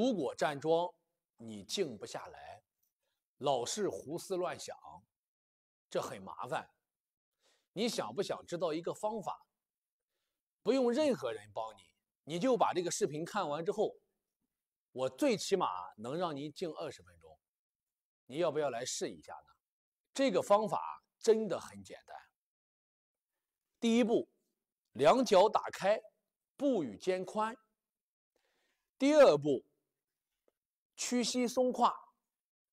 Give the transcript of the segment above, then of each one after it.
如果站桩，你静不下来，老是胡思乱想，这很麻烦。你想不想知道一个方法？不用任何人帮你，你就把这个视频看完之后，我最起码能让您静二十分钟。你要不要来试一下呢？这个方法真的很简单。第一步，两脚打开，步与肩宽。第二步。屈膝松胯，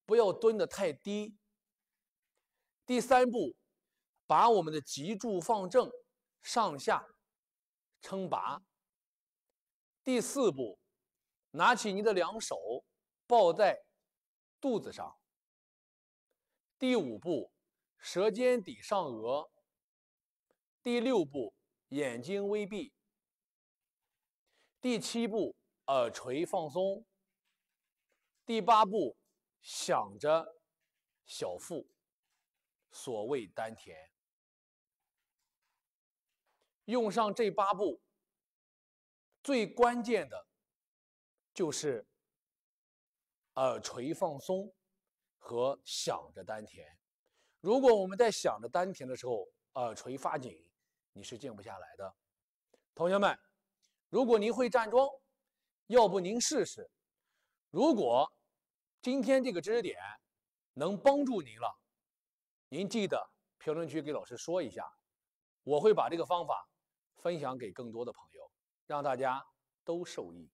不要蹲得太低。第三步，把我们的脊柱放正，上下撑拔。第四步，拿起你的两手抱在肚子上。第五步，舌尖抵上颚。第六步，眼睛微闭。第七步，耳垂放松。第八步，想着小腹，所谓丹田。用上这八步，最关键的，就是耳垂放松和想着丹田。如果我们在想着丹田的时候，耳垂发紧，你是静不下来的。同学们，如果您会站桩，要不您试试。如果今天这个知识点能帮助您了，您记得评论区给老师说一下，我会把这个方法分享给更多的朋友，让大家都受益。